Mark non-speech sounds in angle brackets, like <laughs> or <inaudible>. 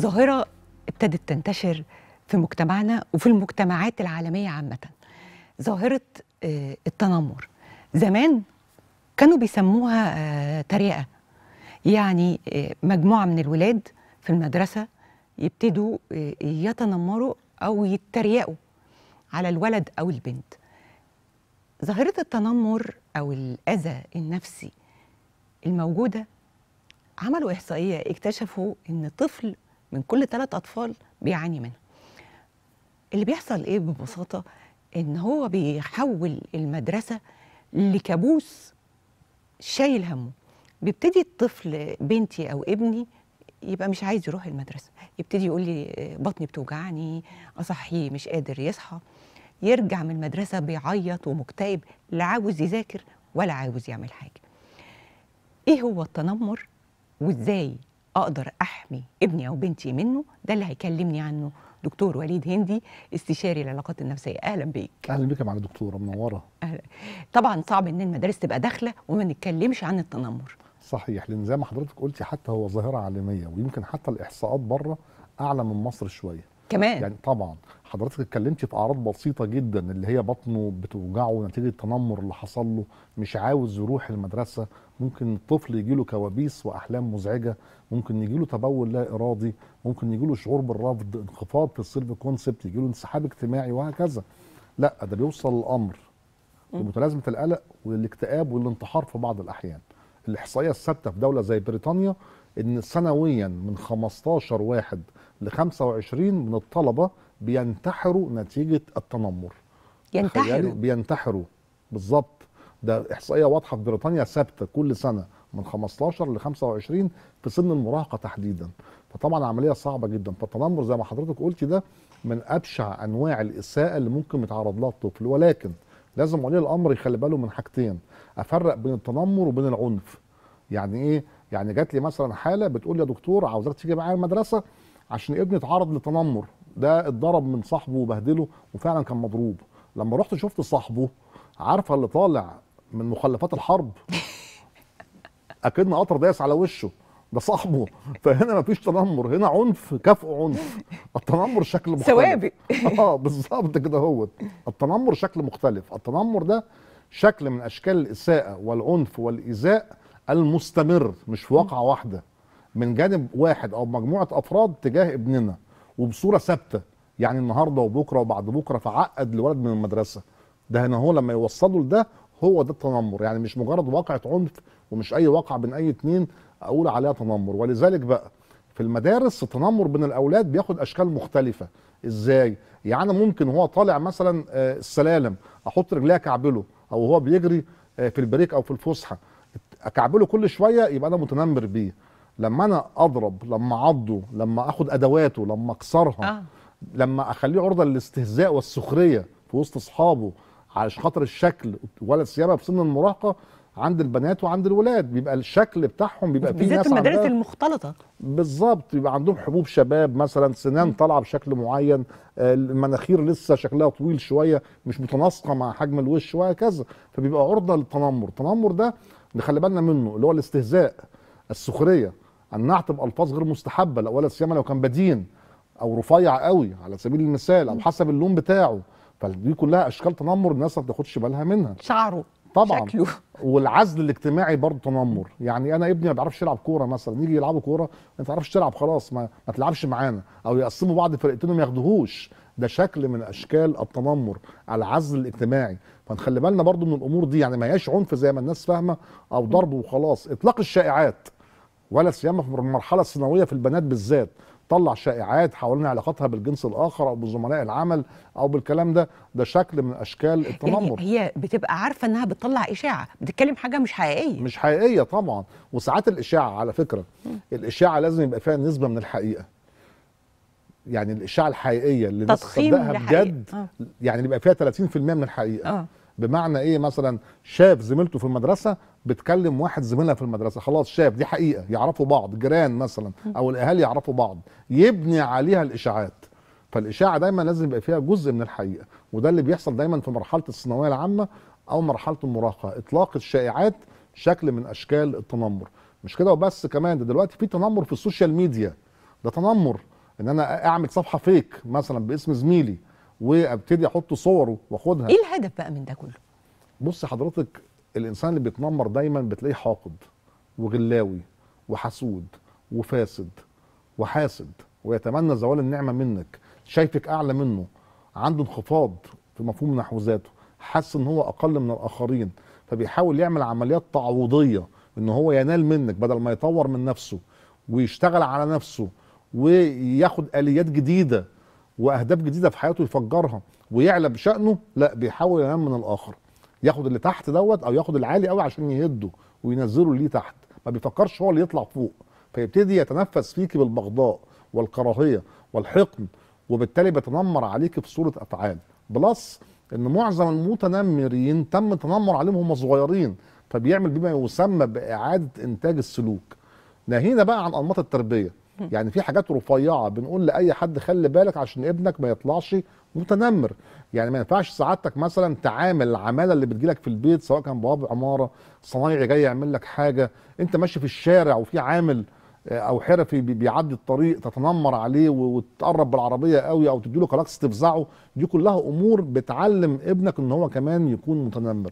ظاهرة ابتدت تنتشر في مجتمعنا وفي المجتمعات العالمية عامة ظاهرة آه، التنمر زمان كانوا بيسموها آه، تريقة يعني آه، مجموعة من الولاد في المدرسة يبتدوا يتنمروا أو يتريقوا على الولد أو البنت ظاهرة التنمر أو الأذى النفسي الموجودة عملوا إحصائية اكتشفوا إن طفل من كل ثلاث أطفال بيعاني منها اللي بيحصل إيه ببساطة إن هو بيحول المدرسة لكابوس شايل همه بيبتدي الطفل بنتي أو ابني يبقى مش عايز يروح المدرسة يبتدي يقول لي بطني بتوجعني أصحي مش قادر يصحى يرجع من المدرسة بيعيط ومكتئب لا عاوز يذاكر ولا عاوز يعمل حاجة ايه هو التنمر وازاي اقدر احمي ابني او بنتي منه ده اللي هيكلمني عنه دكتور وليد هندي استشاري العلاقات النفسيه اهلا بيك اهلا بيك يا معالي دكتوره منوره أهلا. طبعا صعب ان المدارس تبقى داخله وما نتكلمش عن التنمر صحيح لان زي ما حضرتك قلتي حتى هو ظاهره عالميه ويمكن حتى الاحصاءات بره اعلى من مصر شويه كمان يعني طبعا حضرتك اتكلمتي في اعراض بسيطه جدا اللي هي بطنه بتوجعه نتيجه التنمر اللي حصل له مش عاوز يروح المدرسه ممكن الطفل يجي له كوابيس واحلام مزعجه ممكن يجي له تبول لا ارادي ممكن يجي له شعور بالرفض انخفاض في السيلف كونسبت يجي له انسحاب اجتماعي وهكذا لا ده بيوصل الامر لمتلازمه القلق والاكتئاب والانتحار في بعض الاحيان الاحصائيه الثابته في دوله زي بريطانيا ان سنويا من 15 واحد ل 25 من الطلبه بينتحروا نتيجه التنمر ينتحروا بينتحروا بالظبط ده احصائيه واضحه في بريطانيا ثابته كل سنه من 15 ل 25 في سن المراهقه تحديدا فطبعا عمليه صعبه جدا فالتنمر زي ما حضرتك قلتي ده من ابشع انواع الاساءه اللي ممكن يتعرض لها الطفل ولكن لازم ولي الامر يخلي باله من حاجتين افرق بين التنمر وبين العنف يعني ايه يعني جات لي مثلا حاله بتقول يا دكتور عاوزاك تيجي معايا المدرسه عشان ابني اتعرض لتنمر ده اتضرب من صاحبه وبهدله وفعلا كان مضروب لما رحت شفت صاحبه عارفه اللي طالع من مخلفات الحرب <laughs> اكيد قطر دايس على وشه ده صاحبه فهنا مفيش تنمر هنا عنف كافئ عنف التنمر شكل مختلف ثوابي <laughs> اه بالظبط كده هو التنمر شكل مختلف التنمر ده شكل من اشكال الاساءه والعنف والايذاء المستمر مش في واقعه واحده من جانب واحد او مجموعه افراد تجاه ابننا وبصوره ثابته يعني النهارده وبكره وبعد بكره فعقد لولد من المدرسه ده هنا هو لما يوصله لده هو ده التنمر يعني مش مجرد واقعة عنف ومش اي واقع بين اي اتنين اقول عليها تنمر ولذلك بقى في المدارس التنمر بين الاولاد بياخد اشكال مختلفه ازاي يعني ممكن هو طالع مثلا آه، السلالم احط رجليه كعبله او هو بيجري آه، في البريك او في الفسحه اكعبله كل شويه يبقى انا متنمر بيه لما انا اضرب لما اعضه لما اخد ادواته لما اكسرها آه. لما اخليه عرضه للاستهزاء والسخريه في وسط اصحابه علشان خاطر الشكل ولا سيما في سن المراهقه عند البنات وعند الولاد بيبقى الشكل بتاعهم بيبقى فيه ناس المدارس المختلطه بالظبط بيبقى عندهم حبوب شباب مثلا سنان طالعه بشكل معين آه، المناخير لسه شكلها طويل شويه مش متناسقه مع حجم الوش وهكذا فبيبقى عرضه للتنمر التنمر ده نخلي بالنا منه اللي هو الاستهزاء السخريه النعت بالفاظ غير مستحبه لا ولا سيما لو كان بدين او رفيع قوي على سبيل المثال او حسب اللون بتاعه فدي كلها اشكال تنمر الناس ما بتاخدش بالها منها شعره طبعا شكله. <laughs> والعزل الاجتماعي برضه تنمر يعني انا ابني ما بيعرفش يلعب كوره مثلا يجي يلعبوا كوره ما تعرفش تلعب خلاص ما, ما تلعبش معانا او يقسموا بعض فرقتين وما ياخدوهوش ده شكل من اشكال التنمر العزل الاجتماعي فنخلي بالنا برضه من الامور دي يعني ما هياش عنف زي ما الناس فاهمه او ضرب وخلاص اطلاق الشائعات ولا سيما في المرحله الثانويه في البنات بالذات طلع شائعات حوالين علاقتها بالجنس الاخر او بزملاء العمل او بالكلام ده ده شكل من اشكال التنمر هي بتبقى عارفه انها بتطلع اشاعه بتتكلم حاجه مش حقيقيه مش حقيقيه طبعا وساعات الاشاعه على فكره الاشاعه لازم يبقى فيها نسبه من الحقيقه يعني الاشاعه الحقيقيه اللي الناس تصدقها بجد آه. يعني يبقى فيها 30% من الحقيقه آه. بمعنى ايه مثلا شاف زميلته في المدرسه بتكلم واحد زميلها في المدرسه خلاص شاف دي حقيقه يعرفوا بعض جيران مثلا او الاهالي يعرفوا بعض يبني عليها الاشاعات فالاشاعه دايما لازم يبقى فيها جزء من الحقيقه وده اللي بيحصل دايما في مرحله الثانويه العامه او مرحله المراهقه اطلاق الشائعات شكل من اشكال التنمر مش كده وبس كمان ده دلوقتي في تنمر في السوشيال ميديا ده تنمر ان انا اعمل صفحه فيك مثلا باسم زميلي وابتدي احط صوره واخدها ايه الهدف بقى من ده كله بص حضرتك الانسان اللي بيتنمر دايما بتلاقيه حاقد وغلاوي وحسود وفاسد وحاسد ويتمنى زوال النعمه منك شايفك اعلى منه عنده انخفاض في مفهوم نحو ذاته حاسس ان هو اقل من الاخرين فبيحاول يعمل عمليات تعويضيه ان هو ينال منك بدل ما يطور من نفسه ويشتغل على نفسه وياخد اليات جديده واهداف جديده في حياته يفجرها ويعلى بشانه لا بيحاول ينام من الاخر ياخد اللي تحت دوت او ياخد العالي قوي عشان يهده وينزله ليه تحت ما بيفكرش هو اللي يطلع فوق فيبتدي يتنفس فيكي بالبغضاء والكراهيه والحقن وبالتالي بيتنمر عليكي في صوره افعال بلس ان معظم المتنمرين تم التنمر عليهم وهم صغيرين فبيعمل بما يسمى باعاده انتاج السلوك ناهينا بقى عن انماط التربيه <laughs> يعني في حاجات رفيعه بنقول لاي حد خلي بالك عشان ابنك ما يطلعش متنمر يعني ما ينفعش سعادتك مثلا تعامل العماله اللي بتجيلك في البيت سواء كان بواب عماره صنايعي جاي يعمل لك حاجه انت ماشي في الشارع وفي عامل آه، او حرفي بيعدي الطريق تتنمر عليه وتقرب بالعربيه قوي او تديله كلاكس تفزعه دي كلها امور بتعلم ابنك ان هو كمان يكون متنمر